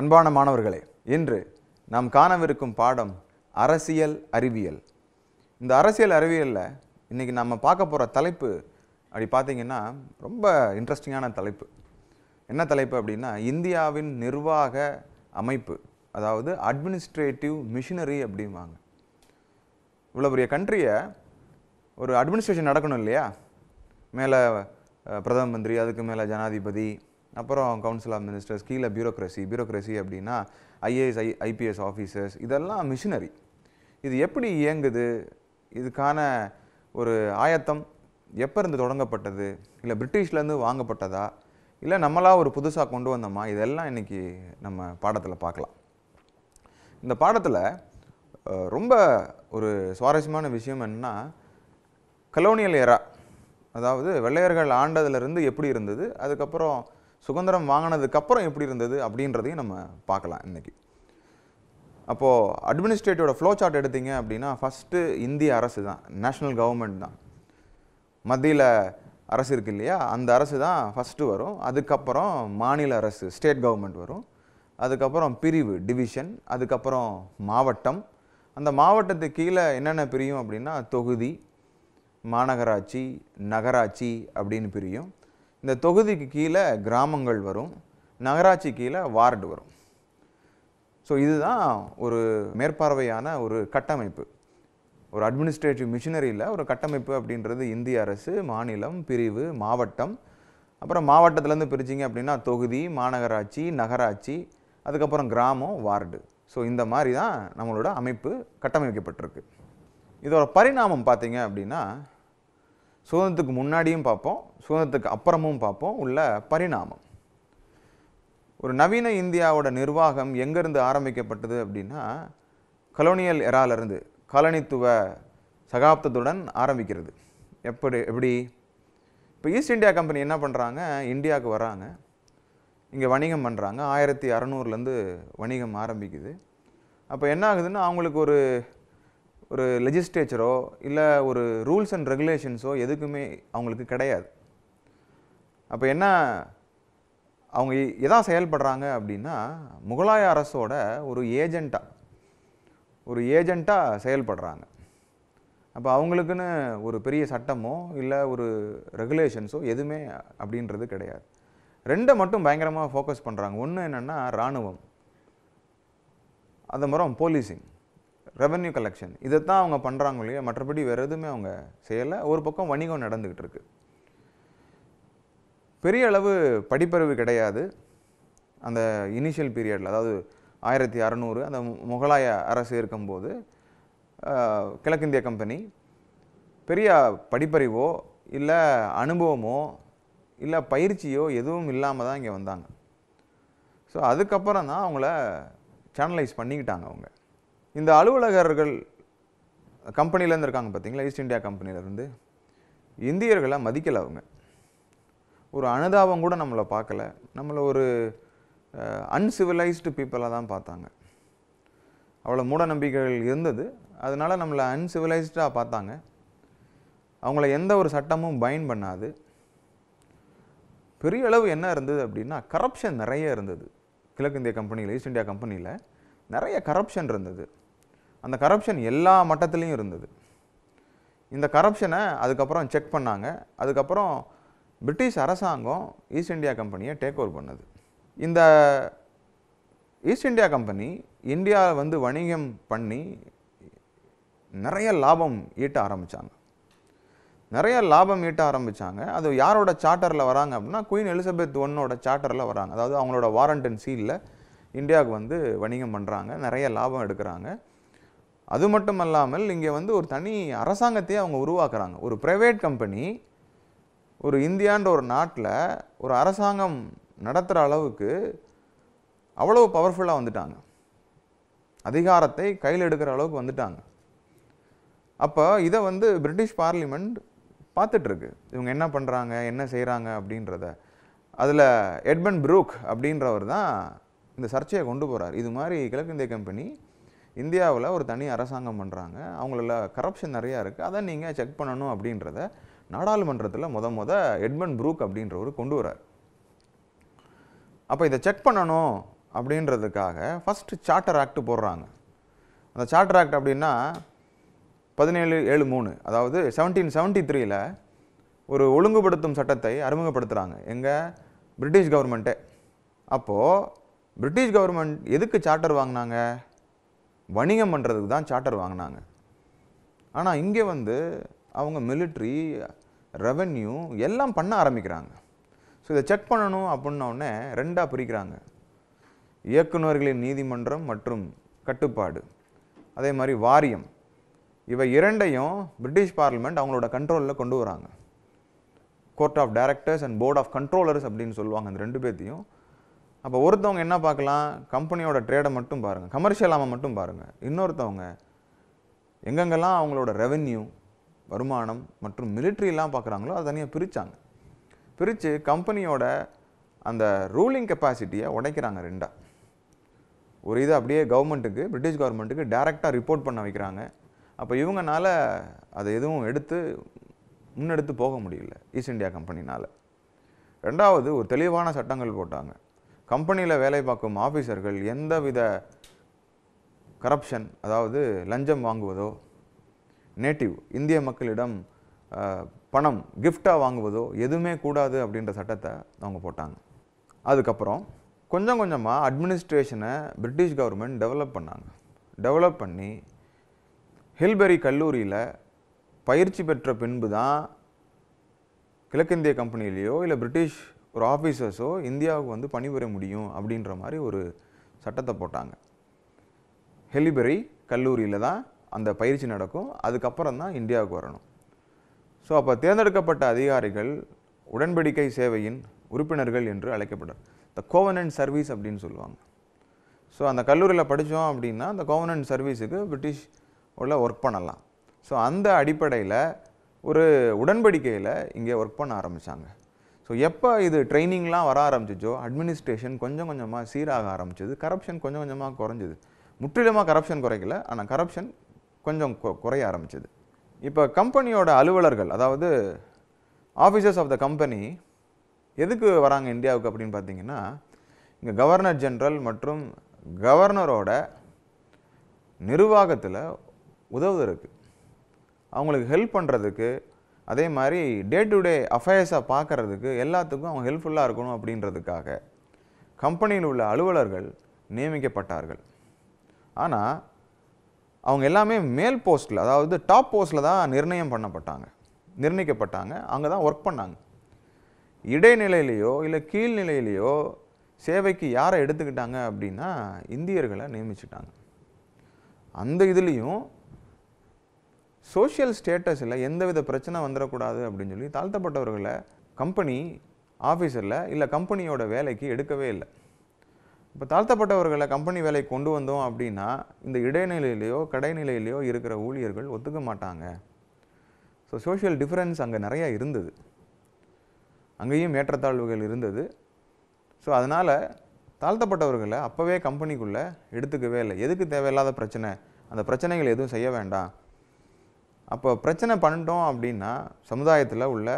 அன்பான மாணவர்களே இன்று நாம் காணவிருக்கும் பாடம் அரசியல் அறிவியல் இந்த அரசியல் அறிவியலில் இன்றைக்கி நம்ம பார்க்க போகிற தலைப்பு அப்படி பார்த்திங்கன்னா ரொம்ப இன்ட்ரெஸ்டிங்கான தலைப்பு என்ன தலைப்பு அப்படின்னா இந்தியாவின் நிர்வாக அமைப்பு அதாவது அட்மினிஸ்ட்ரேட்டிவ் மிஷினரி அப்படிம்பாங்க இவ்வளோ பெரிய கண்ட்ரியை ஒரு அட்மினிஸ்ட்ரேஷன் நடக்கணும் இல்லையா மேலே பிரதம மந்திரி அதுக்கு மேலே ஜனாதிபதி அப்புறம் கவுன்சில் ஆஃப் மினிஸ்டர்ஸ் கீழே பியூரோக்ரஸி பியூரோக்ரஸி அப்படின்னா ஐஏஎஸ் ஐ ஐபிஎஸ் ஆஃபீஸர்ஸ் இதெல்லாம் மிஷினரி இது எப்படி இயங்குது இதுக்கான ஒரு ஆயத்தம் எப்போ இருந்து தொடங்கப்பட்டது இல்லை பிரிட்டிஷ்லேருந்து வாங்கப்பட்டதா இல்லை நம்மளாக ஒரு புதுசாக கொண்டு வந்தோமா இதெல்லாம் இன்றைக்கி நம்ம பாடத்தில் பார்க்கலாம் இந்த பாடத்தில் ரொம்ப ஒரு சுவாரஸ்யமான விஷயம் என்னென்னா கலோனியல் ஏரா அதாவது வெள்ளையர்கள் ஆண்டதுலேருந்து எப்படி இருந்தது அதுக்கப்புறம் சுதந்திரம் வாங்கினதுக்கப்புறம் எப்படி இருந்தது அப்படின்றதையும் நம்ம பார்க்கலாம் இன்றைக்கி அப்போது அட்மினிஸ்ட்ரேட்டிவோட ஃப்ளோ சார்ட் எடுத்தீங்க அப்படின்னா ஃபஸ்ட்டு இந்திய அரசு தான் நேஷ்னல் கவர்மெண்ட் தான் மத்தியில் அரசு இருக்குது இல்லையா அந்த அரசு தான் ஃபஸ்ட்டு வரும் அதுக்கப்புறம் மாநில அரசு ஸ்டேட் கவர்மெண்ட் வரும் அதுக்கப்புறம் பிரிவு டிவிஷன் அதுக்கப்புறம் மாவட்டம் அந்த மாவட்டத்துக்கு கீழே என்னென்ன பிரியும் அப்படின்னா தொகுதி மாநகராட்சி நகராட்சி அப்படின்னு பிரியும் இந்த தொகுதிக்கு கீழே கிராமங்கள் வரும் நகராட்சி கீழே வார்டு வரும் ஸோ இதுதான் ஒரு மேற்பார்வையான ஒரு கட்டமைப்பு ஒரு அட்மினிஸ்ட்ரேட்டிவ் மிஷினரியில் ஒரு கட்டமைப்பு அப்படின்றது இந்திய அரசு மாநிலம் பிரிவு மாவட்டம் அப்புறம் மாவட்டத்திலேருந்து பிரிச்சிங்க அப்படின்னா தொகுதி மாநகராட்சி நகராட்சி அதுக்கப்புறம் கிராமம் வார்டு ஸோ இந்த மாதிரி தான் நம்மளோட அமைப்பு கட்டமைக்கப்பட்டிருக்கு இதோட பரிணாமம் பார்த்தீங்க அப்படின்னா சுதந்திரத்துக்கு முன்னாடியும் பார்ப்போம் சுதந்திரத்துக்கு அப்புறமும் பார்ப்போம் உள்ள பரிணாமம் ஒரு நவீன இந்தியாவோட நிர்வாகம் எங்கேருந்து ஆரம்பிக்கப்பட்டது அப்படின்னா கலோனியல் எராலிருந்து காலனித்துவ சகாப்தத்துடன் ஆரம்பிக்கிறது எப்படி எப்படி இப்போ ஈஸ்ட் இந்தியா கம்பெனி என்ன பண்ணுறாங்க இந்தியாவுக்கு வராங்க இங்கே வணிகம் பண்ணுறாங்க ஆயிரத்தி அறநூறுலேருந்து வணிகம் ஆரம்பிக்குது அப்போ என்ன ஆகுதுன்னா அவங்களுக்கு ஒரு ஒரு லெஜிஸ்லேச்சரோ இல்லை ஒரு ரூல்ஸ் அண்ட் ரெகுலேஷன்ஸோ எதுக்குமே அவங்களுக்கு கிடையாது அப்போ என்ன அவங்க எதா செயல்படுறாங்க அப்படின்னா முகலாய அரசோட ஒரு ஏஜெண்ட்டாக ஒரு ஏஜெண்ட்டாக செயல்படுறாங்க அப்போ அவங்களுக்குன்னு ஒரு பெரிய சட்டமோ இல்லை ஒரு ரெகுலேஷன்ஸோ எதுவுமே அப்படின்றது கிடையாது ரெண்டை மட்டும் பயங்கரமாக ஃபோக்கஸ் பண்ணுறாங்க ஒன்று என்னென்னா இராணுவம் அந்த மரம் போலீஸிங் ரெவன்யூ கலெக்ஷன் இதை தான் அவங்க பண்ணுறாங்க இல்லையா மற்றபடி வேறு எதுவுமே அவங்க செய்யலை ஒரு பக்கம் வணிகம் நடந்துக்கிட்டு இருக்கு பெரிய அளவு படிப்பறிவு கிடையாது அந்த இனிஷியல் பீரியடில் அதாவது ஆயிரத்தி அறநூறு அந்த முகலாய அரசு இருக்கும்போது கிழக்கிந்திய கம்பெனி பெரிய படிப்பறிவோ இல்லை அனுபவமோ இல்லை பயிற்சியோ எதுவும் இல்லாமல் தான் இங்கே வந்தாங்க ஸோ அதுக்கப்புறம் தான் அவங்கள சேனலைஸ் பண்ணிக்கிட்டாங்க அவங்க இந்த அலுவலகர்கள் கம்பெனிலேருந்து இருக்காங்க பார்த்தீங்களா ஈஸ்ட் இந்தியா கம்பெனியிலேருந்து இந்தியர்களை மதிக்கலை அவங்க ஒரு அனுதாபம் கூட நம்மளை பார்க்கல நம்மளை ஒரு அன்சிவிலைஸ்டு பீப்புளாக தான் பார்த்தாங்க அவ்வளோ மூட நம்பிக்கைகள் இருந்தது அதனால் நம்மளை அன்சிவிலைஸ்டாக பார்த்தாங்க அவங்கள எந்த ஒரு சட்டமும் பைன் பண்ணாது பெரிய அளவு என்ன இருந்தது அப்படின்னா கரப்ஷன் நிறைய இருந்தது இந்திய கம்பெனியில் ஈஸ்ட் இந்தியா கம்பெனியில் நிறைய கரப்ஷன் இருந்தது அந்த கரப்ஷன் எல்லா மட்டத்துலேயும் இருந்தது இந்த கரப்ஷனை அதுக்கப்புறம் செக் பண்ணாங்க அதுக்கப்புறம் பிரிட்டிஷ் அரசாங்கம் ஈஸ்ட் இந்தியா கம்பெனியை டேக் ஓவர் பண்ணுது இந்த ஈஸ்ட் இந்தியா கம்பெனி இந்தியாவில் வந்து வணிகம் பண்ணி நிறைய லாபம் ஈட்ட ஆரம்பித்தாங்க நிறைய லாபம் ஈட்ட ஆரம்பித்தாங்க அது யாரோட சார்ட்டரில் வராங்க அப்படின்னா குயின் எலிசபெத் ஒன்னோட சார்ட்டரில் வராங்க அதாவது அவங்களோட வாரண்ட் அண்ட் சீலில் இந்தியாவுக்கு வந்து வணிகம் பண்ணுறாங்க நிறைய லாபம் எடுக்கிறாங்க அது மட்டும் அல்லாமல் இங்கே வந்து ஒரு தனி அரசாங்கத்தையே அவங்க உருவாக்குறாங்க ஒரு ப்ரைவேட் கம்பெனி ஒரு இந்தியான்ற ஒரு நாட்டில் ஒரு அரசாங்கம் நடத்துகிற அளவுக்கு அவ்வளோ பவர்ஃபுல்லாக வந்துட்டாங்க அதிகாரத்தை கையில் எடுக்கிற அளவுக்கு வந்துட்டாங்க அப்போ இதை வந்து பிரிட்டிஷ் பார்லிமெண்ட் பார்த்துட்ருக்கு இவங்க என்ன பண்ணுறாங்க என்ன செய்கிறாங்க அப்படின்றத அதில் எட்மன் ப்ரூக் அப்படின்றவர் தான் இந்த சர்ச்சையை கொண்டு போகிறார் இது மாதிரி கிழக்கிந்திய கம்பெனி இந்தியாவில் ஒரு தனி அரசாங்கம் பண்ணுறாங்க அவங்கள கரப்ஷன் நிறையா இருக்குது அதை நீங்கள் செக் பண்ணணும் அப்படின்றத நாடாளுமன்றத்தில் முத முத எட்மண்ட் ப்ரூக் அப்படின்றவர் கொண்டு வரார் அப்போ இதை செக் பண்ணணும் அப்படின்றதுக்காக ஃபஸ்ட்டு சார்ட்டர் ஆக்ட் போடுறாங்க அந்த சார்ட்டர் ஆக்ட் அப்படின்னா பதினேழு ஏழு மூணு அதாவது செவன்டீன் செவன்ட்டி த்ரீயில் ஒரு ஒழுங்குபடுத்தும் சட்டத்தை அறிமுகப்படுத்துகிறாங்க எங்கள் பிரிட்டிஷ் கவர்மெண்ட்டே அப்போது பிரிட்டிஷ் கவர்மெண்ட் எதுக்கு சார்ட்டர் வாங்கினாங்க வணிகம் பண்ணுறதுக்கு தான் சார்ட்டர் வாங்கினாங்க ஆனால் இங்கே வந்து அவங்க மிலிட்ரி ரெவென்யூ எல்லாம் பண்ண ஆரம்பிக்கிறாங்க ஸோ இதை செக் பண்ணணும் அப்படின்னோடனே ரெண்டாக பிரிக்கிறாங்க இயக்குநர்களின் நீதிமன்றம் மற்றும் கட்டுப்பாடு அதே மாதிரி வாரியம் இவை இரண்டையும் பிரிட்டிஷ் பார்லிமெண்ட் அவங்களோட கண்ட்ரோலில் கொண்டு வராங்க court of directors and board of controllers அப்படின்னு சொல்லுவாங்க அந்த ரெண்டு பேர்த்தையும் அப்போ ஒருத்தவங்க என்ன பார்க்கலாம் கம்பெனியோட ட்ரேடை மட்டும் பாருங்கள் கமர்ஷியல் ஆமாம் மட்டும் பாருங்கள் இன்னொருத்தவங்க எங்கெங்கெல்லாம் அவங்களோட ரெவென்யூ வருமானம் மற்றும் மிலிட்ரிலாம் பார்க்குறாங்களோ அதை தனியாக பிரித்தாங்க பிரித்து கம்பெனியோட அந்த ரூலிங் கெப்பாசிட்டியை உடைக்கிறாங்க ரெண்டாக ஒரு இது அப்படியே கவர்மெண்ட்டுக்கு பிரிட்டிஷ் கவர்மெண்ட்டுக்கு டேரெக்டாக ரிப்போர்ட் பண்ண வைக்கிறாங்க அப்போ இவங்கனால அதை எதுவும் எடுத்து முன்னெடுத்து போக முடியல ஈஸ்ட் இந்தியா கம்பெனினால் ரெண்டாவது ஒரு தெளிவான சட்டங்கள் போட்டாங்க கம்பெனியில் வேலை பார்க்கும் ஆஃபீஸர்கள் எந்த வித கரப்ஷன் அதாவது லஞ்சம் வாங்குவதோ நேட்டிவ் இந்திய மக்களிடம் பணம் கிஃப்டாக வாங்குவதோ எதுவுமே கூடாது அப்படின்ற சட்டத்தை அவங்க போட்டாங்க அதுக்கப்புறம் கொஞ்சம் கொஞ்சமாக அட்மினிஸ்ட்ரேஷனை பிரிட்டிஷ் கவர்மெண்ட் டெவலப் பண்ணாங்க டெவலப் பண்ணி ஹில்பெரி கல்லூரியில் பயிற்சி பெற்ற பின்பு தான் கிழக்கிந்திய கம்பெனிலேயோ இல்லை பிரிட்டிஷ் ஒரு ஆஃபீஸர்ஸோ இந்தியாவுக்கு வந்து பணிபுரிய முடியும் அப்படின்ற மாதிரி ஒரு சட்டத்தை போட்டாங்க ஹெலிபெரி கல்லூரியில் தான் அந்த பயிற்சி நடக்கும் அதுக்கப்புறம் தான் இந்தியாவுக்கு வரணும் ஸோ அப்போ தேர்ந்தெடுக்கப்பட்ட அதிகாரிகள் உடன்படிக்கை சேவையின் உறுப்பினர்கள் என்று அழைக்கப்பட்டார் த கோவனன்ட் சர்வீஸ் அப்படின்னு சொல்லுவாங்க ஸோ அந்த கல்லூரியில் படித்தோம் அப்படின்னா அந்த கோவனன்ட் சர்வீஸுக்கு பிரிட்டிஷ் உள்ள ஒர்க் பண்ணலாம் ஸோ அந்த அடிப்படையில் ஒரு உடன்படிக்கையில் இங்கே ஒர்க் பண்ண ஆரம்பித்தாங்க ஸோ எப்போ இது ட்ரைனிங்லாம் வர ஆரம்பிச்சிச்சோ அட்மினிஸ்ட்ரேஷன் கொஞ்சம் கொஞ்சமாக சீராக ஆரம்பிச்சது கரப்ஷன் கொஞ்சம் கொஞ்சமாக குறைஞ்சிது முற்றிலுமாக கரப்ஷன் குறைக்கல ஆனால் கரப்ஷன் கொஞ்சம் குறைய ஆரம்பிச்சது இப்போ கம்பெனியோட அலுவலர்கள் அதாவது ஆஃபீஸர்ஸ் ஆஃப் த கம்பெனி எதுக்கு வராங்க இந்தியாவுக்கு அப்படின்னு பார்த்தீங்கன்னா இங்கே கவர்னர் ஜென்ரல் மற்றும் கவர்னரோட நிர்வாகத்தில் உதவுவதற்கு அவங்களுக்கு ஹெல்ப் பண்ணுறதுக்கு அதே மாதிரி டே டு டே அஃபேர்ஸை பார்க்குறதுக்கு எல்லாத்துக்கும் அவங்க ஹெல்ப்ஃபுல்லாக இருக்கணும் அப்படின்றதுக்காக கம்பெனியில் உள்ள அலுவலர்கள் நியமிக்கப்பட்டார்கள் ஆனால் அவங்க எல்லாமே மேல் போஸ்ட்டில் அதாவது டாப் போஸ்ட்டில் தான் நிர்ணயம் பண்ணப்பட்டாங்க நிர்ணயிக்கப்பட்டாங்க அங்கே தான் ஒர்க் பண்ணாங்க இடைநிலையிலேயோ இல்லை கீழ்நிலையிலேயோ சேவைக்கு யாரை எடுத்துக்கிட்டாங்க அப்படின்னா இந்தியர்களை நியமிச்சிட்டாங்க அந்த இதுலேயும் சோஷியல் ஸ்டேட்டஸில் எந்தவித பிரச்சனை வந்துடக்கூடாது அப்படின்னு சொல்லி தாழ்த்தப்பட்டவர்களை கம்பெனி ஆஃபீஸரில் இல்லை கம்பெனியோட வேலைக்கு எடுக்கவே இல்லை இப்போ தாழ்த்தப்பட்டவர்களை கம்பெனி வேலைக்கு கொண்டு வந்தோம் அப்படின்னா இந்த இடைநிலையிலையோ கடைநிலையிலையோ இருக்கிற ஊழியர்கள் ஒத்துக்க மாட்டாங்க ஸோ சோஷியல் டிஃப்ரென்ஸ் அங்கே நிறையா இருந்தது அங்கேயும் ஏற்றத்தாழ்வுகள் இருந்தது ஸோ அதனால் தாழ்த்தப்பட்டவர்களை அப்போவே கம்பெனிக்குள்ளே எடுத்துக்கவே இல்லை எதுக்கு தேவையில்லாத பிரச்சனை அந்த பிரச்சனைகள் எதுவும் செய்ய வேண்டாம் அப்போ பிரச்சனை பண்ணிட்டோம் அப்படின்னா சமுதாயத்தில் உள்ள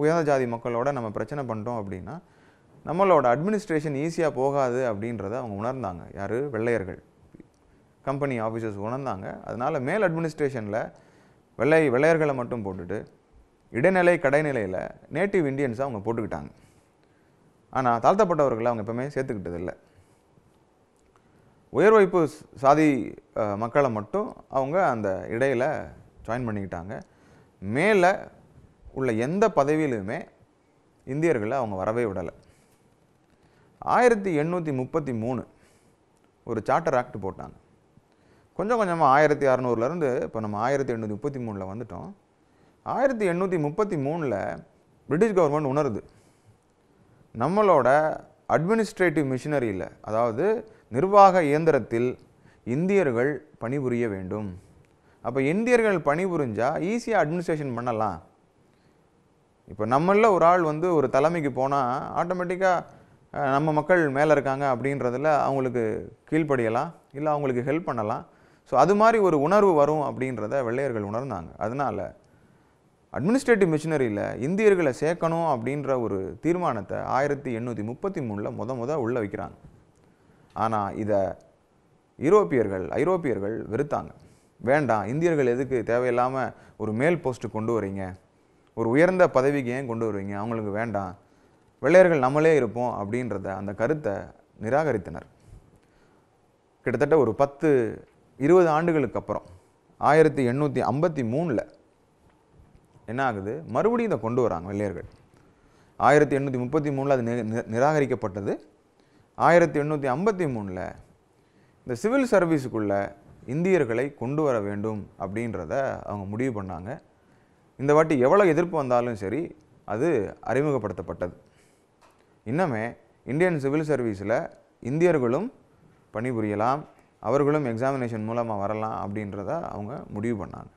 உயர்ந்த ஜாதி மக்களோட நம்ம பிரச்சனை பண்ணிட்டோம் அப்படின்னா நம்மளோட அட்மினிஸ்ட்ரேஷன் ஈஸியாக போகாது அப்படின்றத அவங்க உணர்ந்தாங்க யார் வெள்ளையர்கள் கம்பெனி ஆஃபீஸர்ஸ் உணர்ந்தாங்க அதனால் மேல் அட்மினிஸ்ட்ரேஷனில் வெள்ளை வெள்ளையர்களை மட்டும் போட்டுட்டு இடைநிலை கடைநிலையில் நேட்டிவ் இண்டியன்ஸை அவங்க போட்டுக்கிட்டாங்க ஆனால் தாழ்த்தப்பட்டவர்களை அவங்க எப்பவுமே சேர்த்துக்கிட்டதில்லை உயர்வைப்பு சாதி மக்களை மட்டும் அவங்க அந்த இடையில் ஜாயின் பண்ணிக்கிட்டாங்க மேலே உள்ள எந்த பதவியிலுமே இந்தியர்களை அவங்க வரவே விடலை ஆயிரத்தி எண்ணூற்றி முப்பத்தி மூணு ஒரு சார்ட்டர் ஆக்ட் போட்டாங்க கொஞ்சம் கொஞ்சமாக ஆயிரத்தி அறநூறுலேருந்து இப்போ நம்ம ஆயிரத்தி எண்ணூற்றி முப்பத்தி மூணில் வந்துட்டோம் ஆயிரத்தி எண்ணூற்றி முப்பத்தி மூணில் பிரிட்டிஷ் கவர்மெண்ட் உணருது நம்மளோட அட்மினிஸ்ட்ரேட்டிவ் மிஷினரியில் அதாவது நிர்வாக இயந்திரத்தில் இந்தியர்கள் பணிபுரிய வேண்டும் அப்போ இந்தியர்கள் பணிபுரிஞ்சால் ஈஸியாக அட்மினிஸ்ட்ரேஷன் பண்ணலாம் இப்போ நம்மளில் ஒரு ஆள் வந்து ஒரு தலைமைக்கு போனால் ஆட்டோமேட்டிக்காக நம்ம மக்கள் மேலே இருக்காங்க அப்படின்றதில் அவங்களுக்கு கீழ்ப்படியலாம் இல்லை அவங்களுக்கு ஹெல்ப் பண்ணலாம் ஸோ அது மாதிரி ஒரு உணர்வு வரும் அப்படின்றத வெள்ளையர்கள் உணர்ந்தாங்க அதனால் அட்மினிஸ்ட்ரேட்டிவ் மிஷினரியில் இந்தியர்களை சேர்க்கணும் அப்படின்ற ஒரு தீர்மானத்தை ஆயிரத்தி எண்ணூற்றி முப்பத்தி மூணில் முத முத உள்ளே வைக்கிறாங்க ஆனால் இதை யூரோப்பியர்கள் ஐரோப்பியர்கள் வெறுத்தாங்க வேண்டாம் இந்தியர்கள் எதுக்கு தேவையில்லாமல் ஒரு மேல் போஸ்ட்டு கொண்டு வரீங்க ஒரு உயர்ந்த பதவிக்கு ஏன் கொண்டு வருவீங்க அவங்களுக்கு வேண்டாம் வெள்ளையர்கள் நம்மளே இருப்போம் அப்படின்றத அந்த கருத்தை நிராகரித்தனர் கிட்டத்தட்ட ஒரு பத்து இருபது ஆண்டுகளுக்கு அப்புறம் ஆயிரத்தி எண்ணூற்றி ஐம்பத்தி மூணில் என்ன ஆகுது மறுபடியும் இதை கொண்டு வராங்க வெள்ளையர்கள் ஆயிரத்தி எண்ணூற்றி முப்பத்தி மூணில் அது நி நிராகரிக்கப்பட்டது ஆயிரத்தி எண்ணூற்றி ஐம்பத்தி மூணில் இந்த சிவில் சர்வீஸுக்குள்ளே இந்தியர்களை கொண்டு வர வேண்டும் அப்படின்றத அவங்க முடிவு பண்ணாங்க இந்த வாட்டி எவ்வளோ எதிர்ப்பு வந்தாலும் சரி அது அறிமுகப்படுத்தப்பட்டது இன்னமே இந்தியன் சிவில் சர்வீஸில் இந்தியர்களும் பணிபுரியலாம் அவர்களும் எக்ஸாமினேஷன் மூலமாக வரலாம் அப்படின்றத அவங்க முடிவு பண்ணாங்க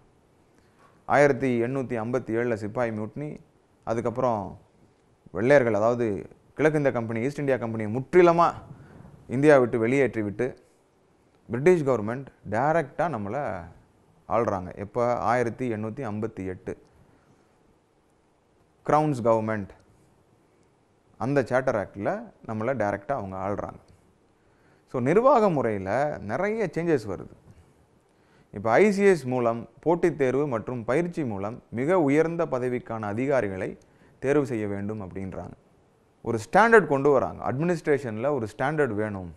ஆயிரத்தி எண்ணூற்றி ஐம்பத்தி ஏழில் சிப்பாய் மியூட்னி அதுக்கப்புறம் வெள்ளையர்கள் அதாவது கிழக்கு இந்த கம்பெனி ஈஸ்ட் இந்தியா கம்பெனியை முற்றிலுமாக இந்தியா விட்டு வெளியேற்றிவிட்டு பிரிட்டிஷ் கவர்மெண்ட் டைரெக்டாக நம்மளை ஆள்றாங்க எப்போ ஆயிரத்தி எண்ணூற்றி ஐம்பத்தி எட்டு க்ரௌன்ஸ் கவர்மெண்ட் அந்த சேட்டர் ஆக்டில் நம்மளை டைரெக்டாக அவங்க ஆள்றாங்க ஸோ நிர்வாக முறையில் நிறைய சேஞ்சஸ் வருது இப்போ ஐசிஎஸ் மூலம் போட்டித் தேர்வு மற்றும் பயிற்சி மூலம் மிக உயர்ந்த பதவிக்கான அதிகாரிகளை தேர்வு செய்ய வேண்டும் அப்படின்றாங்க ஒரு ஸ்டாண்டர்ட் கொண்டு வராங்க அட்மினிஸ்ட்ரேஷனில் ஒரு ஸ்டாண்டர்ட் வேணும்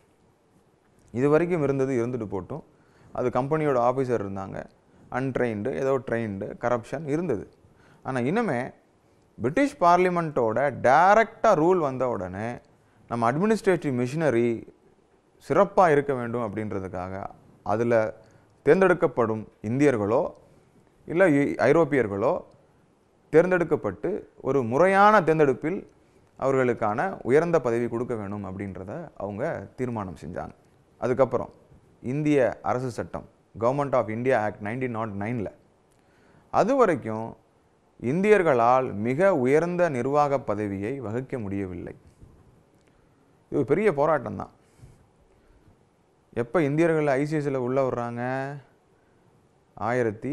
இது வரைக்கும் இருந்தது இருந்துட்டு போட்டும் அது கம்பெனியோட ஆஃபீஸர் இருந்தாங்க அன்ட்ரெயின்டு ஏதோ ட்ரெயின்டு கரப்ஷன் இருந்தது ஆனால் இன்னுமே பிரிட்டிஷ் பார்லிமெண்ட்டோட டைரக்டாக ரூல் வந்த உடனே நம்ம அட்மினிஸ்ட்ரேட்டிவ் மிஷினரி சிறப்பாக இருக்க வேண்டும் அப்படின்றதுக்காக அதில் தேர்ந்தெடுக்கப்படும் இந்தியர்களோ இல்லை ஐரோப்பியர்களோ தேர்ந்தெடுக்கப்பட்டு ஒரு முறையான தேர்ந்தெடுப்பில் அவர்களுக்கான உயர்ந்த பதவி கொடுக்க வேணும் அப்படின்றத அவங்க தீர்மானம் செஞ்சாங்க அதுக்கப்புறம் இந்திய அரசு சட்டம் government of India act nineteen naught நைனில் அது வரைக்கும் இந்தியர்களால் மிக உயர்ந்த நிர்வாக பதவியை வகிக்க முடியவில்லை இது பெரிய போராட்டம் தான் எப்போ இந்தியர்கள் ஐசிஎஸ்சியில் உள்ளே வர்றாங்க ஆயிரத்தி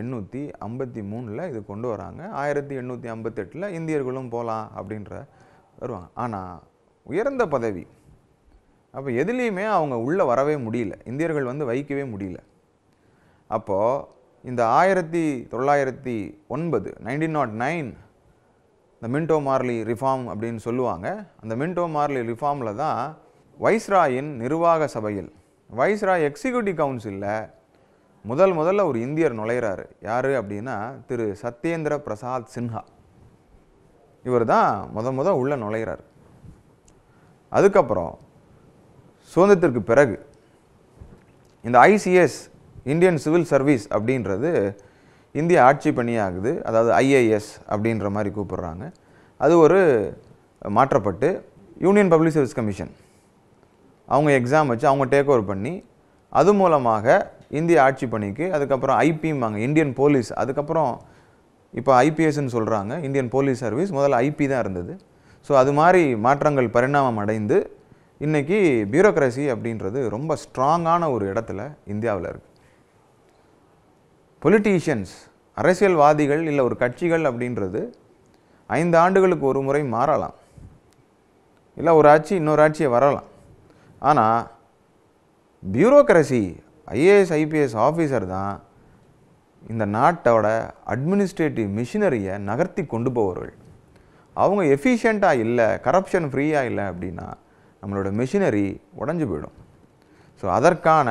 எண்ணூற்றி ஐம்பத்தி மூணில் இது கொண்டு வராங்க ஆயிரத்தி எண்ணூற்றி ஐம்பத்தெட்டில் இந்தியர்களும் போகலாம் அப்படின்ற வருவாங்க ஆனால் உயர்ந்த பதவி அப்போ எதுலேயுமே அவங்க உள்ளே வரவே முடியல இந்தியர்கள் வந்து வைக்கவே முடியல அப்போது இந்த ஆயிரத்தி தொள்ளாயிரத்தி ஒன்பது நைன்டீன் நாட் நைன் இந்த மின்டோ மார்லி ரிஃபார்ம் அப்படின்னு சொல்லுவாங்க அந்த மின்டோ மார்லி ரிஃபார்மில் தான் வைஸ்ராயின் நிர்வாக சபையில் வைஸ்ராய் எக்ஸிக்யூட்டிவ் கவுன்சிலில் முதல் முதல்ல ஒரு இந்தியர் நுழையிறாரு யார் அப்படின்னா திரு சத்யேந்திர பிரசாத் சின்ஹா இவர் தான் முத முத உள்ளே நுழையிறார் அதுக்கப்புறம் சுதந்திரத்திற்கு பிறகு இந்த ஐசிஎஸ் இந்தியன் சிவில் சர்வீஸ் அப்படின்றது இந்திய ஆட்சி பணியாகுது அதாவது ஐஏஎஸ் அப்படின்ற மாதிரி கூப்பிடுறாங்க அது ஒரு மாற்றப்பட்டு யூனியன் பப்ளிக் சர்வீஸ் கமிஷன் அவங்க எக்ஸாம் வச்சு அவங்க டேக் ஓவர் பண்ணி அது மூலமாக இந்திய ஆட்சி பணிக்கு அதுக்கப்புறம் ஐபிம்பாங்க இந்தியன் போலீஸ் அதுக்கப்புறம் இப்போ ஐபிஎஸ்ன்னு சொல்கிறாங்க இந்தியன் போலீஸ் சர்வீஸ் முதல்ல ஐபி தான் இருந்தது ஸோ அது மாதிரி மாற்றங்கள் பரிணாமம் அடைந்து இன்றைக்கி பியூரோக்ரஸி அப்படின்றது ரொம்ப ஸ்ட்ராங்கான ஒரு இடத்துல இந்தியாவில் இருக்குது பொலிட்டீஷியன்ஸ் அரசியல்வாதிகள் இல்லை ஒரு கட்சிகள் அப்படின்றது ஐந்து ஆண்டுகளுக்கு ஒரு முறை மாறலாம் இல்லை ஒரு ஆட்சி இன்னொரு ஆட்சியை வரலாம் ஆனால் பியூரோக்ரஸி ஐஏஎஸ் ஐபிஎஸ் ஆஃபீஸர் தான் இந்த நாட்டோட அட்மினிஸ்ட்ரேட்டிவ் மிஷினரியை நகர்த்தி கொண்டு போவர்கள் அவங்க எஃபிஷியண்ட்டாக இல்லை கரப்ஷன் ஃப்ரீயாக இல்லை அப்படின்னா நம்மளோட மிஷினரி உடஞ்சி போயிடும் ஸோ அதற்கான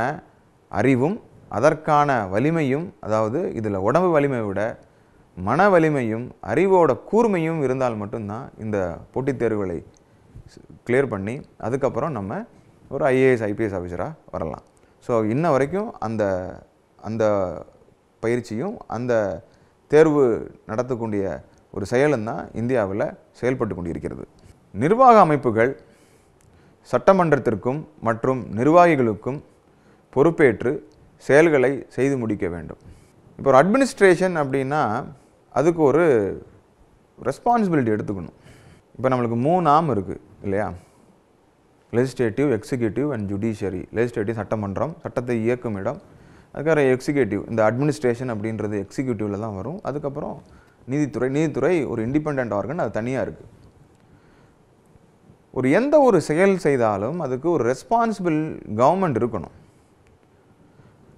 அறிவும் அதற்கான வலிமையும் அதாவது இதில் உடம்பு வலிமையை விட மன வலிமையும் அறிவோட கூர்மையும் இருந்தால் மட்டும்தான் இந்த போட்டித் தேர்வுகளை கிளியர் பண்ணி அதுக்கப்புறம் நம்ம ஒரு ஐஏஎஸ் ஐபிஎஸ் ஆஃபீஸராக வரலாம் ஸோ இன்ன வரைக்கும் அந்த அந்த பயிற்சியும் அந்த தேர்வு நடத்தக்கூடிய ஒரு செயலும் தான் இந்தியாவில் செயல்பட்டு கொண்டிருக்கிறது நிர்வாக அமைப்புகள் சட்டமன்றத்திற்கும் மற்றும் நிர்வாகிகளுக்கும் பொறுப்பேற்று செயல்களை செய்து முடிக்க வேண்டும் இப்போ ஒரு அட்மினிஸ்ட்ரேஷன் அப்படின்னா அதுக்கு ஒரு ரெஸ்பான்சிபிலிட்டி எடுத்துக்கணும் இப்போ நம்மளுக்கு மூணு ஆம் இருக்குது இல்லையா legislative executive and judiciary legislative சட்டமன்றம் சட்டத்தை இயக்கும் இடம் அதுக்கப்புறம் எக்ஸிக்யூட்டிவ் இந்த அட்மினிஸ்ட்ரேஷன் அப்படின்றது எக்ஸிக்யூட்டிவில் தான் வரும் அதுக்கப்புறம் நீதித்துறை நீதித்துறை ஒரு இண்டிபெண்ட் ஆர்கன் அது தனியாக இருக்குது ஒரு எந்த ஒரு செயல் செய்தாலும் அதுக்கு ஒரு ரெஸ்பான்சிபிள் கவர்மெண்ட் இருக்கணும்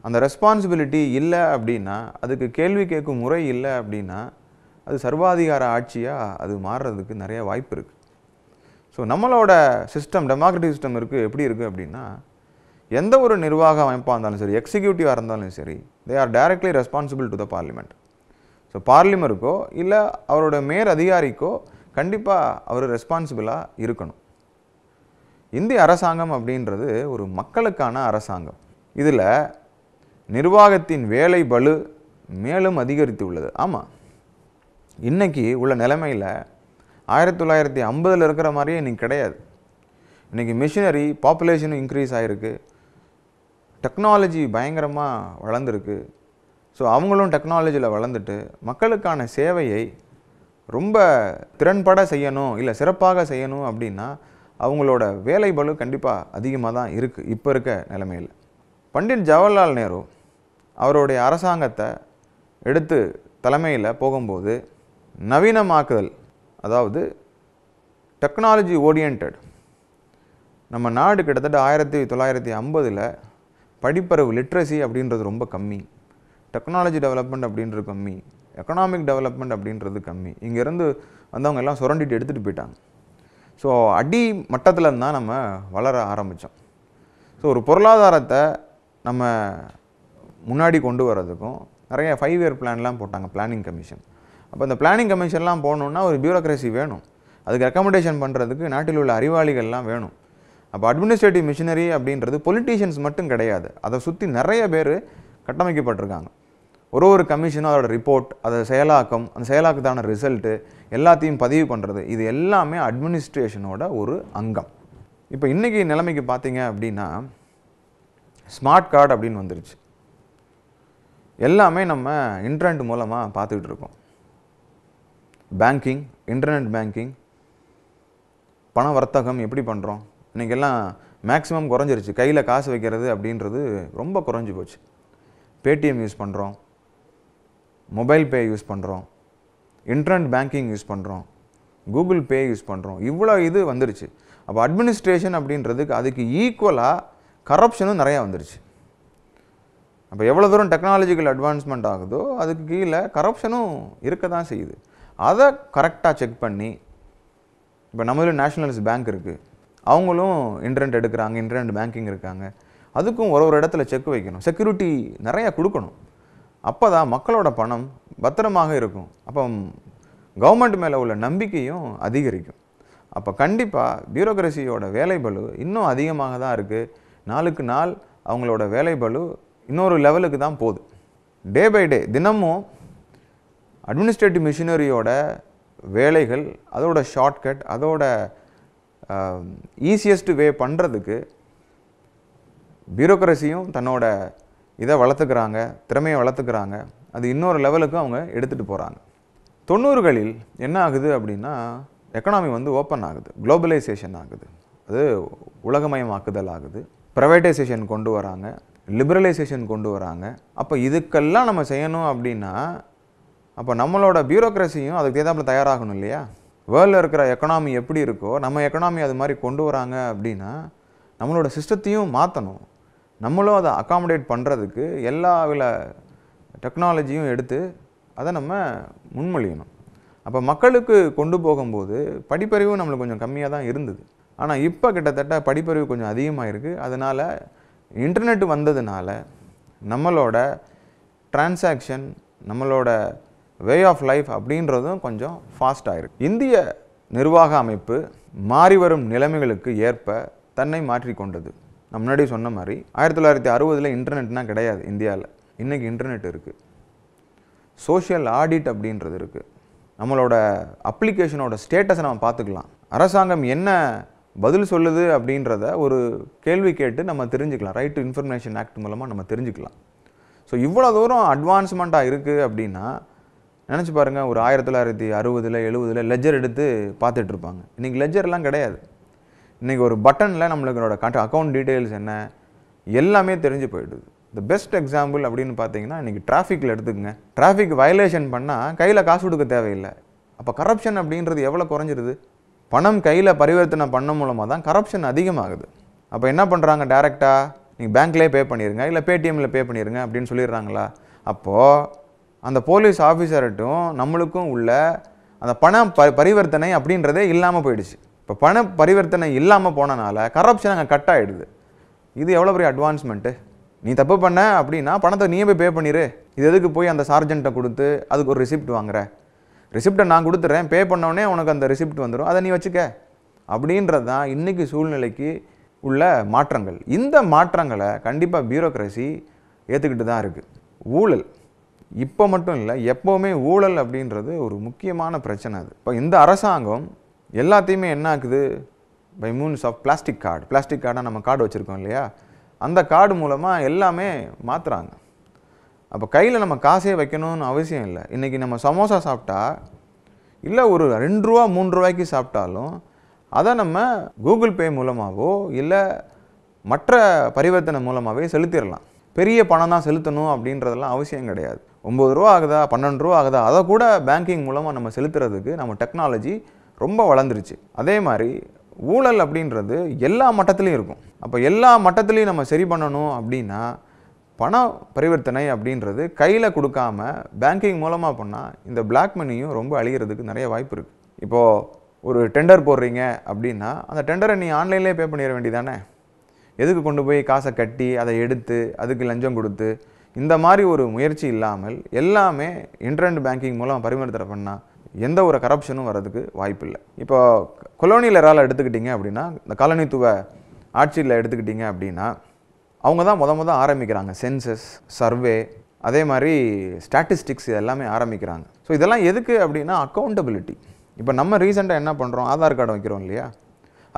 அந்த ரெஸ்பான்சிபிலிட்டி இல்லை அப்படின்னா அதுக்கு கேள்வி கேட்கும் முறை இல்லை அப்படின்னா அது சர்வாதிகார ஆட்சியாக அது மாறுறதுக்கு நிறைய வாய்ப்பு இருக்குது ஸோ நம்மளோட சிஸ்டம் டெமோக்ரட்டிக் சிஸ்டம் இருக்குது எப்படி இருக்குது அப்படின்னா எந்த ஒரு நிர்வாக அமைப்பாக இருந்தாலும் சரி எக்ஸிக்யூட்டிவாக இருந்தாலும் சரி they are directly responsible to the parliament so பார்லிமருக்கோ இல்லை அவரோட மேர் அதிகாரிக்கோ கண்டிப்பாக அவர் ரெஸ்பான்சிபிளாக இருக்கணும் இந்திய அரசாங்கம் அப்படின்றது ஒரு மக்களுக்கான அரசாங்கம் இதில் நிர்வாகத்தின் வேலை பலு மேலும் அதிகரித்து உள்ளது ஆமாம் இன்றைக்கி உள்ள நிலைமையில் ஆயிரத்தி தொள்ளாயிரத்தி ஐம்பதில் இருக்கிற மாதிரியே இன்றைக்கி கிடையாது இன்றைக்கி மிஷினரி பாப்புலேஷனும் இன்க்ரீஸ் ஆகிருக்கு டெக்னாலஜி பயங்கரமாக வளர்ந்துருக்கு ஸோ அவங்களும் டெக்னாலஜியில் வளர்ந்துட்டு மக்களுக்கான சேவையை ரொம்ப திறன்பட செய்யணும் இல்லை சிறப்பாக செய்யணும் அப்படின்னா அவங்களோட வேலை பலு கண்டிப்பாக அதிகமாக தான் இருக்குது இப்போ இருக்க நிலைமையில் பண்டிட் ஜவஹர்லால் நேரு அவருடைய அரசாங்கத்தை எடுத்து தலைமையில் போகும்போது நவீனமாக்குதல் அதாவது டெக்னாலஜி ஓரியன்ட் நம்ம நாடு கிட்டத்தட்ட ஆயிரத்தி தொள்ளாயிரத்தி ஐம்பதில் படிப்பறிவு லிட்ரஸி அப்படின்றது ரொம்ப கம்மி டெக்னாலஜி டெவலப்மெண்ட் அப்படின்றது கம்மி எக்கனாமிக் டெவலப்மெண்ட் அப்படின்றது கம்மி இங்கேருந்து வந்தவங்க எல்லாம் சுரண்டிட்டு எடுத்துகிட்டு போயிட்டாங்க ஸோ அடி மட்டத்தில் தான் நம்ம வளர ஆரம்பித்தோம் ஸோ ஒரு பொருளாதாரத்தை நம்ம முன்னாடி கொண்டு வர்றதுக்கும் நிறைய ஃபைவ் இயர் பிளான்லாம் போட்டாங்க பிளானிங் கமிஷன் அப்போ இந்த பிளானிங் கமிஷன்லாம் போகணுன்னா ஒரு பியூரோக்ரஸி வேணும் அதுக்கு ரெக்கமெண்டேஷன் பண்ணுறதுக்கு நாட்டில் உள்ள அறிவாளிகள்லாம் வேணும் அப்போ அட்மினிஸ்ட்ரேட்டிவ் மிஷினரி அப்படின்றது பொலிட்டீஷியன்ஸ் மட்டும் கிடையாது அதை சுற்றி நிறைய பேர் கட்டமைக்கப்பட்டிருக்காங்க ஒரு ஒரு கமிஷனும் அதோட ரிப்போர்ட் அதை செயலாக்கம் அந்த செயலாக்கத்தான ரிசல்ட்டு எல்லாத்தையும் பதிவு பண்ணுறது இது எல்லாமே அட்மினிஸ்ட்ரேஷனோட ஒரு அங்கம் இப்போ இன்றைக்கி நிலைமைக்கு பார்த்தீங்க அப்படின்னா ஸ்மார்ட் கார்டு அப்படின்னு வந்துருச்சு எல்லாமே நம்ம இன்டர்நெட் மூலமாக பார்த்துக்கிட்டு இருக்கோம் பேங்கிங் இன்டர்நெட் பேங்கிங் பண வர்த்தகம் எப்படி பண்ணுறோம் இன்றைக்கெல்லாம் மேக்ஸிமம் குறைஞ்சிருச்சு கையில் காசு வைக்கிறது அப்படின்றது ரொம்ப குறைஞ்சி போச்சு பேடிஎம் யூஸ் பண்ணுறோம் மொபைல் பே யூஸ் பண்ணுறோம் இன்டர்நெட் பேங்கிங் யூஸ் பண்ணுறோம் கூகுள் பே யூஸ் பண்ணுறோம் இவ்வளோ இது வந்துருச்சு அப்போ அட்மினிஸ்ட்ரேஷன் அப்படின்றதுக்கு அதுக்கு ஈக்குவலாக கரப்ஷனும் நிறையா வந்துருச்சு அப்போ எவ்வளோ தூரம் டெக்னாலஜிக்கல் அட்வான்ஸ்மெண்ட் ஆகுதோ அதுக்கு கீழே கரப்ஷனும் இருக்க தான் செய்யுது அதை கரெக்டாக செக் பண்ணி இப்போ நம்மளும் நேஷ்னலைஸ் பேங்க் இருக்குது அவங்களும் இன்டர்நெட் எடுக்கிறாங்க இன்டர்நெட் பேங்கிங் இருக்காங்க அதுக்கும் ஒரு ஒரு இடத்துல செக் வைக்கணும் செக்யூரிட்டி நிறையா கொடுக்கணும் அப்போ தான் மக்களோட பணம் பத்திரமாக இருக்கும் அப்போ கவர்மெண்ட் மேலே உள்ள நம்பிக்கையும் அதிகரிக்கும் அப்போ கண்டிப்பாக பியூரோக்ரஸியோட வேலைபளு இன்னும் அதிகமாக தான் இருக்குது நாளுக்கு நாள் அவங்களோட வேலைபளு இன்னொரு லெவலுக்கு தான் போகுது டே பை டே தினமும் அட்மினிஸ்ட்ரேட்டிவ் மிஷினரியோட வேலைகள் அதோட ஷார்ட்கட் அதோட ஈஸியஸ்ட் வே பண்ணுறதுக்கு பியூரோக்ரஸியும் தன்னோட இதை வளர்த்துக்கிறாங்க திறமையை வளர்த்துக்கிறாங்க அது இன்னொரு லெவலுக்கு அவங்க எடுத்துகிட்டு போகிறாங்க தொண்ணூறுகளில் என்ன ஆகுது அப்படின்னா எக்கனாமி வந்து ஓப்பன் ஆகுது குளோபலைசேஷன் ஆகுது அது உலகமயமாக்குதல் ஆகுது ப்ரைவேட்டைசேஷன் கொண்டு வராங்க லிபரலைசேஷன் கொண்டு வராங்க அப்போ இதுக்கெல்லாம் நம்ம செய்யணும் அப்படின்னா அப்போ நம்மளோட பியூரோக்ரஸியும் அதுக்கு தேதாப்பில் தயாராகணும் இல்லையா வேர்ல்டில் இருக்கிற எக்கனாமி எப்படி இருக்கோ நம்ம எக்கனாமி அது மாதிரி கொண்டு வராங்க அப்படின்னா நம்மளோட சிஸ்டத்தையும் மாற்றணும் நம்மளும் அதை அக்காமடேட் பண்ணுறதுக்கு எல்லா வில டெக்னாலஜியும் எடுத்து அதை நம்ம முன்மொழியணும் அப்போ மக்களுக்கு கொண்டு போகும்போது படிப்பறிவும் நம்மளுக்கு கொஞ்சம் கம்மியாக தான் இருந்தது ஆனால் இப்போ கிட்டத்தட்ட படிப்பறிவு கொஞ்சம் அதிகமாக இருக்குது அதனால் இன்டர்நெட் வந்ததுனால நம்மளோட டிரான்சாக்ஷன் நம்மளோட வே ஆஃப் லைஃப் அப்படின்றதும் கொஞ்சம் ஃபாஸ்டாக இருக்குது இந்திய நிர்வாக அமைப்பு மாறி வரும் நிலைமைகளுக்கு ஏற்ப தன்னை மாற்றிக்கொண்டது முன்னாடி சொன்ன மாதிரி ஆயிரத்தி தொள்ளாயிரத்தி அறுபதில் இன்டர்நெட்னால் கிடையாது இந்தியாவில் இன்றைக்கி இன்டர்நெட் இருக்குது சோஷியல் ஆடிட் அப்படின்றது இருக்குது நம்மளோட அப்ளிகேஷனோட ஸ்டேட்டஸை நம்ம பார்த்துக்கலாம் அரசாங்கம் என்ன பதில் சொல்லுது அப்படின்றத ஒரு கேள்வி கேட்டு நம்ம தெரிஞ்சுக்கலாம் ரைட் டு இன்ஃபர்மேஷன் ஆக்ட் மூலமாக நம்ம தெரிஞ்சுக்கலாம் ஸோ இவ்வளோ தூரம் அட்வான்ஸ்மெண்ட்டாக இருக்குது அப்படின்னா நினச்சி பாருங்கள் ஒரு ஆயிரத்தி தொள்ளாயிரத்தி அறுபதில் எழுபதில் லெஜர் எடுத்து பார்த்துட்ருப்பாங்க இன்றைக்கி லெஜர்லாம் கிடையாது இன்றைக்கி ஒரு பட்டனில் நம்மளோட கண்ட அக்கௌண்ட் டீட்டெயில்ஸ் என்ன எல்லாமே தெரிஞ்சு போயிடுது த பெஸ்ட் எக்ஸாம்பிள் அப்படின்னு பார்த்தீங்கன்னா இன்றைக்கி டிராஃபிக்கில் எடுத்துக்கங்க டிராஃபிக் வயலேஷன் பண்ணால் கையில் காசு கொடுக்க தேவையில்லை அப்போ கரப்ஷன் அப்படின்றது எவ்வளோ குறைஞ்சிருது பணம் கையில் பரிவர்த்தனை பண்ண மூலமாக தான் கரப்ஷன் அதிகமாகுது அப்போ என்ன பண்ணுறாங்க டேரெக்டாக நீங்கள் பேங்க்லேயே பே பண்ணிடுங்க இல்லை பேடிஎம்மில் பே பண்ணிடுங்க அப்படின்னு சொல்லிடுறாங்களா அப்போது அந்த போலீஸ் ஆஃபீஸர்கிட்டும் நம்மளுக்கும் உள்ள அந்த பண ப பரிவர்த்தனை அப்படின்றதே இல்லாமல் போயிடுச்சு இப்போ பண பரிவர்த்தனை இல்லாமல் போனனால கரப்ஷன் அங்கே கட் ஆகிடுது இது எவ்வளோ பெரிய அட்வான்ஸ்மெண்ட்டு நீ தப்பு பண்ண அப்படின்னா பணத்தை நீயே போய் பே பண்ணிடு இது எதுக்கு போய் அந்த சார்ஜென்ட்டை கொடுத்து அதுக்கு ஒரு ரிசிப்ட் வாங்குற ரிசிப்டை நான் கொடுத்துட்றேன் பே பண்ணோடனே உனக்கு அந்த ரிசிப்ட் வந்துடும் அதை நீ வச்சுக்க அப்படின்றது தான் இன்றைக்கி சூழ்நிலைக்கு உள்ள மாற்றங்கள் இந்த மாற்றங்களை கண்டிப்பாக பியூரோக்ரஸி ஏற்றுக்கிட்டு தான் இருக்குது ஊழல் இப்போ மட்டும் இல்லை எப்போவுமே ஊழல் அப்படின்றது ஒரு முக்கியமான பிரச்சனை அது இப்போ இந்த அரசாங்கம் எல்லாத்தையுமே என்ன ஆகுது by means of plastic card plastic கார்டாக நம்ம கார்டு வச்சுருக்கோம் இல்லையா அந்த கார்டு மூலமாக எல்லாமே மாற்றுறாங்க அப்போ கையில் நம்ம காசே வைக்கணும்னு அவசியம் இல்லை இன்றைக்கி நம்ம சமோசா சாப்பிட்டா இல்லை ஒரு ரெண்டு ரூபா மூணு ரூபாய்க்கு சாப்பிட்டாலும் அதை நம்ம கூகுள் பே மூலமாகவோ இல்லை மற்ற பரிவர்த்தனை மூலமாகவே செலுத்திடலாம் பெரிய பணம் தான் செலுத்தணும் அப்படின்றதெல்லாம் அவசியம் கிடையாது ஒம்பது ரூபா ஆகுதா பன்னெண்டு ரூபா ஆகுதா அதை கூட பேங்கிங் மூலமாக நம்ம செலுத்துறதுக்கு நம்ம டெக்னாலஜி ரொம்ப வளர்ந்துருச்சு அதே மாதிரி ஊழல் அப்படின்றது எல்லா மட்டத்துலேயும் இருக்கும் அப்போ எல்லா மட்டத்துலேயும் நம்ம சரி பண்ணணும் அப்படின்னா பண பரிவர்த்தனை அப்படின்றது கையில் கொடுக்காம பேங்கிங் மூலமாக பண்ணால் இந்த பிளாக் மணியும் ரொம்ப அழிகிறதுக்கு நிறைய வாய்ப்பு இருக்குது இப்போது ஒரு டெண்டர் போடுறீங்க அப்படின்னா அந்த டெண்டரை நீ ஆன்லைன்லேயே பே பண்ணிட வேண்டியதானே எதுக்கு கொண்டு போய் காசை கட்டி அதை எடுத்து அதுக்கு லஞ்சம் கொடுத்து இந்த மாதிரி ஒரு முயற்சி இல்லாமல் எல்லாமே இன்டர்நெட் பேங்கிங் மூலம் பரிவர்த்தனை பண்ணால் எந்த ஒரு கரப்ஷனும் வரதுக்கு வாய்ப்பில்லை இப்போ கொலோனியில் எரால் எடுத்துக்கிட்டிங்க அப்படின்னா இந்த காலனித்துவ ஆட்சியில் எடுத்துக்கிட்டிங்க அப்படின்னா அவங்க தான் முத முத ஆரம்பிக்கிறாங்க சென்சஸ் சர்வே அதே மாதிரி ஸ்டாட்டிஸ்டிக்ஸ் எல்லாமே ஆரம்பிக்கிறாங்க ஸோ இதெல்லாம் எதுக்கு அப்படின்னா அக்கௌண்டபிலிட்டி இப்போ நம்ம ரீசெண்டாக என்ன பண்ணுறோம் ஆதார் கார்டு வைக்கிறோம் இல்லையா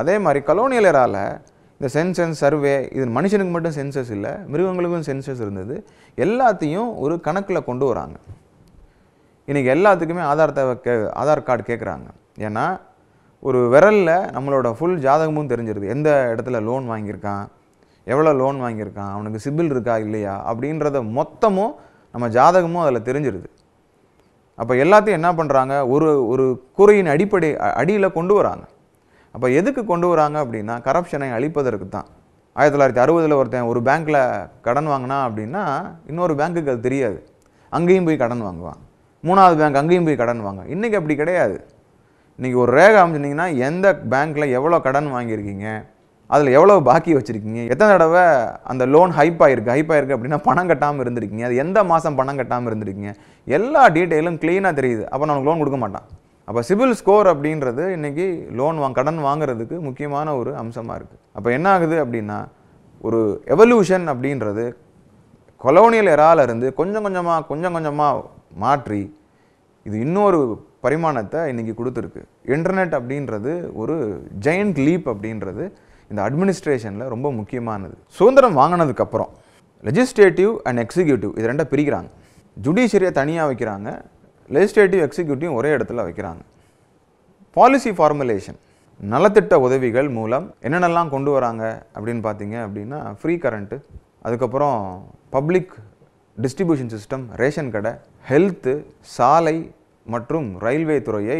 அதே மாதிரி கலோனியல் எராவில் இந்த சென்சஸ் சர்வே இது மனுஷனுக்கு மட்டும் சென்சஸ் இல்லை மிருகங்களுக்கும் சென்சஸ் இருந்தது எல்லாத்தையும் ஒரு கணக்கில் கொண்டு வராங்க இன்றைக்கி எல்லாத்துக்குமே ஆதார் தேவை கே ஆதார் கார்டு கேட்குறாங்க ஏன்னா ஒரு விரலில் நம்மளோட ஃபுல் ஜாதகமும் தெரிஞ்சிருது எந்த இடத்துல லோன் வாங்கியிருக்கான் எவ்வளோ லோன் வாங்கியிருக்கான் அவனுக்கு சிபில் இருக்கா இல்லையா அப்படின்றத மொத்தமும் நம்ம ஜாதகமும் அதில் தெரிஞ்சிருது அப்போ எல்லாத்தையும் என்ன பண்ணுறாங்க ஒரு ஒரு குறையின் அடிப்படை அடியில் கொண்டு வராங்க அப்போ எதுக்கு கொண்டு வராங்க அப்படின்னா கரப்ஷனை அழிப்பதற்கு தான் ஆயிரத்தி தொள்ளாயிரத்தி அறுபதில் ஒருத்தன் ஒரு பேங்க்கில் கடன் வாங்கினா அப்படின்னா இன்னொரு பேங்க்குக்கு அது தெரியாது அங்கேயும் போய் கடன் வாங்குவான் மூணாவது பேங்க் அங்கேயும் போய் கடன் வாங்க இன்றைக்கி அப்படி கிடையாது இன்றைக்கி ஒரு ரேகை அமைச்சிருந்தீங்கன்னா எந்த பேங்க்கில் எவ்வளோ கடன் வாங்கியிருக்கீங்க அதில் எவ்வளோ பாக்கி வச்சுருக்கீங்க எத்தனை தடவை அந்த லோன் ஹைப் ஆகிருக்கு ஹைப் ஆகிருக்கு அப்படின்னா பணம் கட்டாமல் இருந்திருக்கீங்க அது எந்த மாதம் பணம் கட்டாமல் இருந்திருக்கீங்க எல்லா டீட்டெயிலும் க்ளீனாக தெரியுது அப்போ நான் லோன் கொடுக்க மாட்டான் அப்போ சிவில் ஸ்கோர் அப்படின்றது இன்றைக்கி லோன் வாங்க கடன் வாங்குறதுக்கு முக்கியமான ஒரு அம்சமாக இருக்குது அப்போ என்ன ஆகுது அப்படின்னா ஒரு எவல்யூஷன் அப்படின்றது கொலோனியல் இருந்து கொஞ்சம் கொஞ்சமாக கொஞ்சம் கொஞ்சமாக மாற்றி இது இன்னொரு பரிமாணத்தை இன்றைக்கி கொடுத்துருக்கு இன்டர்நெட் அப்படின்றது ஒரு ஜெயண்ட் லீப் அப்படின்றது இந்த அட்மினிஸ்ட்ரேஷனில் ரொம்ப முக்கியமானது சுதந்திரம் வாங்கினதுக்கப்புறம் லெஜிஸ்ட்ரேட்டிவ் அண்ட் எக்ஸிக்யூட்டிவ் இது ரெண்டாக பிரிக்கிறாங்க ஜுடிஷியரியை தனியாக வைக்கிறாங்க லெஜிஸ்ட்ரேட்டிவ் எக்ஸிக்யூட்டிவ் ஒரே இடத்துல வைக்கிறாங்க பாலிசி ஃபார்முலேஷன் நலத்திட்ட உதவிகள் மூலம் என்னென்னலாம் கொண்டு வராங்க அப்படின்னு பார்த்தீங்க அப்படின்னா ஃப்ரீ கரண்ட்டு அதுக்கப்புறம் பப்ளிக் டிஸ்ட்ரிபியூஷன் சிஸ்டம் ரேஷன் கடை ஹெல்த்து சாலை மற்றும் ரயில்வே துறையை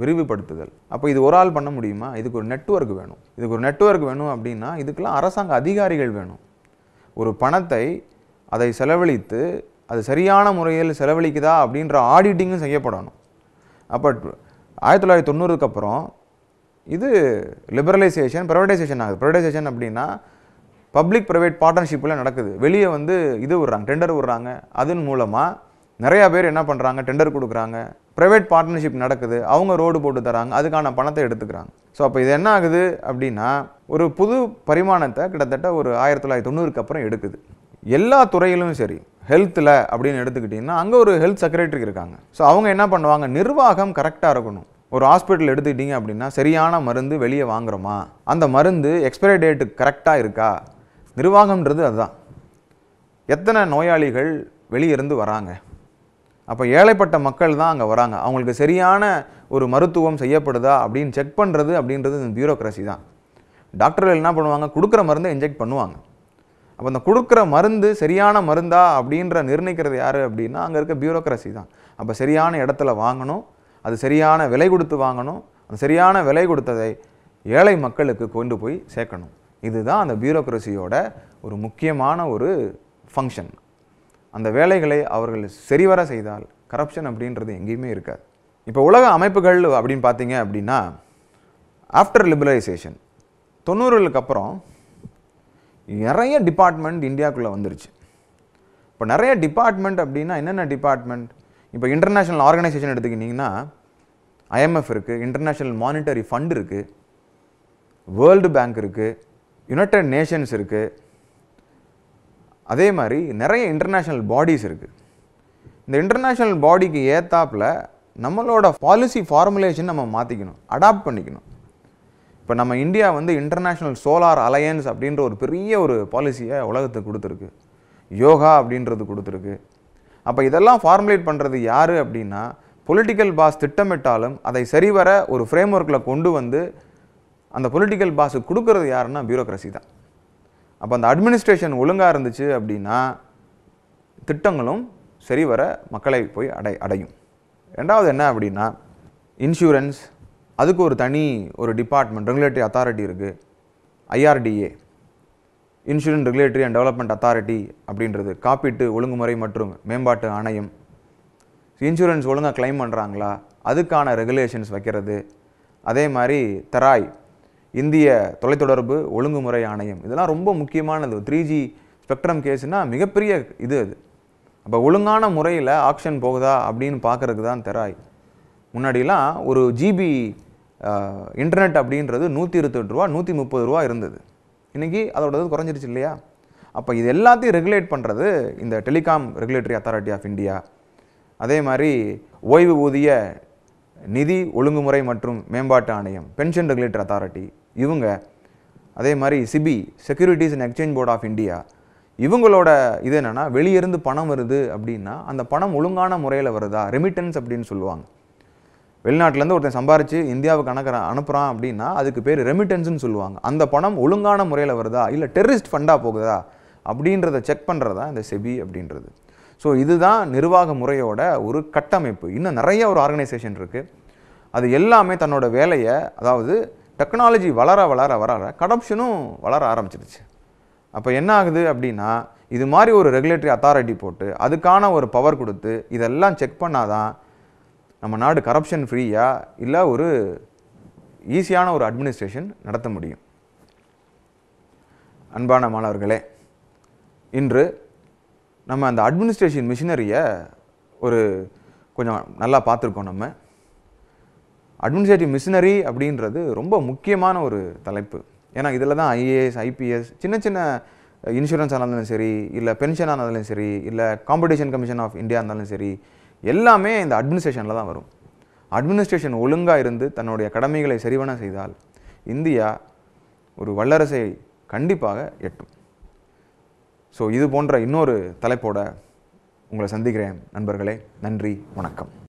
விரிவுபடுத்துதல் அப்போ இது ஒரு ஆள் பண்ண முடியுமா இதுக்கு ஒரு நெட்ஒர்க் வேணும் இதுக்கு ஒரு நெட்ஒர்க் வேணும் அப்படின்னா இதுக்கெல்லாம் அரசாங்க அதிகாரிகள் வேணும் ஒரு பணத்தை அதை செலவழித்து அது சரியான முறையில் செலவழிக்குதா அப்படின்ற ஆடிட்டிங்கும் செய்யப்படணும் அப்போ ஆயிரத்தி தொள்ளாயிரத்தி தொண்ணூறுக்கு அப்புறம் இது லிபரலைசேஷன் ப்ரைவேடைசேஷன் ஆகுது ப்ரைவேடைசேஷன் அப்படின்னா பப்ளிக் ப்ரைவேட் பார்ட்னர்ஷிப்பில் நடக்குது வெளியே வந்து இது விடுறாங்க டெண்டர் விடுறாங்க அதன் மூலமாக நிறையா பேர் என்ன பண்ணுறாங்க டெண்டர் கொடுக்குறாங்க ப்ரைவேட் பார்ட்னர்ஷிப் நடக்குது அவங்க ரோடு போட்டு தராங்க அதுக்கான பணத்தை எடுத்துக்கிறாங்க ஸோ அப்போ இது என்ன ஆகுது அப்படின்னா ஒரு புது பரிமாணத்தை கிட்டத்தட்ட ஒரு ஆயிரத்தி தொள்ளாயிரத்தி தொண்ணூறுக்கு அப்புறம் எடுக்குது எல்லா துறையிலும் சரி ஹெல்த்தில் அப்படின்னு எடுத்துக்கிட்டிங்கன்னா அங்கே ஒரு ஹெல்த் செக்ரட்டரி இருக்காங்க ஸோ அவங்க என்ன பண்ணுவாங்க நிர்வாகம் கரெக்டாக இருக்கணும் ஒரு ஹாஸ்பிட்டல் எடுத்துக்கிட்டிங்க அப்படின்னா சரியான மருந்து வெளியே வாங்குகிறோமா அந்த மருந்து எக்ஸ்பைரி டேட்டு கரெக்டாக இருக்கா நிர்வாகம்ன்றது அதுதான் எத்தனை நோயாளிகள் வெளியிருந்து வராங்க அப்போ ஏழைப்பட்ட மக்கள் தான் அங்கே வராங்க அவங்களுக்கு சரியான ஒரு மருத்துவம் செய்யப்படுதா அப்படின்னு செக் பண்ணுறது அப்படின்றது இந்த பியூரோக்ரஸி தான் டாக்டர்கள் என்ன பண்ணுவாங்க கொடுக்குற மருந்தை இன்ஜெக்ட் பண்ணுவாங்க அப்போ அந்த கொடுக்குற மருந்து சரியான மருந்தா அப்படின்ற நிர்ணயிக்கிறது யார் அப்படின்னா அங்கே இருக்க பியூரோக்ரஸி தான் அப்போ சரியான இடத்துல வாங்கணும் அது சரியான விலை கொடுத்து வாங்கணும் அந்த சரியான விலை கொடுத்ததை ஏழை மக்களுக்கு கொண்டு போய் சேர்க்கணும் இதுதான் அந்த பியூரோக்ரஸியோட ஒரு முக்கியமான ஒரு ஃபங்க்ஷன் அந்த வேலைகளை அவர்கள் சரிவர செய்தால் கரப்ஷன் அப்படின்றது எங்கேயுமே இருக்காது இப்போ உலக அமைப்புகள் அப்படின்னு பார்த்தீங்க அப்படின்னா ஆஃப்டர் லிபரலைசேஷன் தொண்ணூறுகளுக்கு அப்புறம் நிறைய டிபார்ட்மெண்ட் இந்தியாவுக்குள்ளே வந்துருச்சு இப்போ நிறைய டிபார்ட்மெண்ட் அப்படின்னா என்னென்ன டிபார்ட்மெண்ட் இப்போ இன்டர்நேஷ்னல் ஆர்கனைசேஷன் எடுத்துக்கிட்டிங்கன்னா ஐஎம்எஃப் இருக்குது இன்டர்நேஷ்னல் மானிட்டரி ஃபண்ட் இருக்குது வேர்ல்டு பேங்க் இருக்குது யுனைடட் நேஷன்ஸ் இருக்குது அதே மாதிரி நிறைய இன்டர்நேஷ்னல் பாடிஸ் இருக்குது இந்த இன்டர்நேஷ்னல் பாடிக்கு ஏத்தாப்பில் நம்மளோட பாலிசி ஃபார்முலேஷன் நம்ம மாற்றிக்கணும் அடாப்ட் பண்ணிக்கணும் இப்போ நம்ம இந்தியா வந்து இன்டர்நேஷ்னல் சோலார் அலையன்ஸ் அப்படின்ற ஒரு பெரிய ஒரு பாலிசியை உலகத்துக்கு கொடுத்துருக்கு யோகா அப்படின்றது கொடுத்துருக்கு அப்போ இதெல்லாம் ஃபார்முலேட் பண்ணுறது யார் அப்படின்னா பொலிட்டிக்கல் பாஸ் திட்டமிட்டாலும் அதை சரிவர ஒரு ஃப்ரேம் ஒர்க்கில் கொண்டு வந்து அந்த பொலிட்டிக்கல் பாஸு கொடுக்கறது யாருன்னா பியூரோக்ரஸி தான் அப்போ அந்த அட்மினிஸ்ட்ரேஷன் ஒழுங்காக இருந்துச்சு அப்படின்னா திட்டங்களும் சரி வர மக்களை போய் அடை அடையும் ரெண்டாவது என்ன அப்படின்னா இன்சூரன்ஸ் அதுக்கு ஒரு தனி ஒரு டிபார்ட்மெண்ட் ரெகுலேட்டரி அத்தாரிட்டி இருக்குது IRDA insurance regulatory and development authority அப்படின்றது காப்பீட்டு ஒழுங்குமுறை மற்றும் மேம்பாட்டு ஆணையம் இன்சூரன்ஸ் ஒழுங்காக கிளைம் பண்ணுறாங்களா அதுக்கான ரெகுலேஷன்ஸ் வைக்கிறது அதே மாதிரி தராய் இந்திய தொலைத்தொடர்பு ஒழுங்குமுறை ஆணையம் இதெல்லாம் ரொம்ப முக்கியமானது த்ரீ ஜி ஸ்பெக்ட்ரம் கேஸ்னால் மிகப்பெரிய இது அது அப்போ ஒழுங்கான முறையில் ஆக்ஷன் போகுதா அப்படின்னு பார்க்குறதுக்கு தான் தெராய் முன்னாடிலாம் ஒரு ஜிபி இன்டர்நெட் அப்படின்றது நூற்றி இருபத்தெட்டு ரூபா நூற்றி முப்பது ரூபா இருந்தது இன்றைக்கி அதோடது குறைஞ்சிருச்சு இல்லையா அப்போ இது எல்லாத்தையும் ரெகுலேட் பண்ணுறது இந்த telecom regulatory authority of India அதே மாதிரி ஓய்வு ஊதிய நிதி ஒழுங்குமுறை மற்றும் மேம்பாட்டு ஆணையம் பென்ஷன் ரெகுலேட்டர் அத்தாரிட்டி இவங்க அதே மாதிரி SEBI securities and exchange board of India இவங்களோட இது என்னென்னா வெளியிருந்து பணம் வருது அப்படின்னா அந்த பணம் ஒழுங்கான முறையில் வருதா ரெமிட்டன்ஸ் அப்படின்னு சொல்லுவாங்க வெளிநாட்டிலேருந்து ஒருத்தன் சம்பாரித்து இந்தியாவுக்கு அனுக்கிறான் அனுப்புகிறான் அப்படின்னா அதுக்கு பேர் ரெமிட்டன்ஸ்னு சொல்லுவாங்க அந்த பணம் ஒழுங்கான முறையில் வருதா இல்லை டெரரிஸ்ட் ஃபண்டாக போகுதா அப்படின்றத செக் பண்ணுறதா இந்த செபி அப்படின்றது ஸோ இதுதான் நிர்வாக முறையோட ஒரு கட்டமைப்பு இன்னும் நிறைய ஒரு ஆர்கனைசேஷன் இருக்குது அது எல்லாமே தன்னோட வேலையை அதாவது டெக்னாலஜி வளர வளர வளர கரப்ஷனும் வளர ஆரம்பிச்சிருச்சு அப்போ என்ன ஆகுது அப்படின்னா இது மாதிரி ஒரு ரெகுலேட்டரி அத்தாரிட்டி போட்டு அதுக்கான ஒரு பவர் கொடுத்து இதெல்லாம் செக் பண்ணாதான் நம்ம நாடு கரப்ஷன் ஃப்ரீயாக இல்லை ஒரு ஈஸியான ஒரு அட்மினிஸ்ட்ரேஷன் நடத்த முடியும் அன்பான மாணவர்களே இன்று நம்ம அந்த அட்மினிஸ்ட்ரேஷன் மிஷினரியை ஒரு கொஞ்சம் நல்லா பார்த்துருக்கோம் நம்ம அட்மினிஸ்ட்ரேட்டிவ் மிஷினரி அப்படின்றது ரொம்ப முக்கியமான ஒரு தலைப்பு ஏன்னா இதில் தான் ஐஏஎஸ் ஐபிஎஸ் சின்ன சின்ன இன்சூரன்ஸாக இருந்தாலும் சரி இல்லை பென்ஷன் இருந்தாலும் சரி இல்லை காம்படிஷன் கமிஷன் ஆஃப் இந்தியா இருந்தாலும் சரி எல்லாமே இந்த அட்மினிஸ்ட்ரேஷனில் தான் வரும் அட்மினிஸ்ட்ரேஷன் ஒழுங்காக இருந்து தன்னுடைய கடமைகளை சரிவன செய்தால் இந்தியா ஒரு வல்லரசை கண்டிப்பாக எட்டும் ஸோ இது போன்ற இன்னொரு தலைப்போட உங்களை சந்திக்கிறேன் நண்பர்களே நன்றி வணக்கம்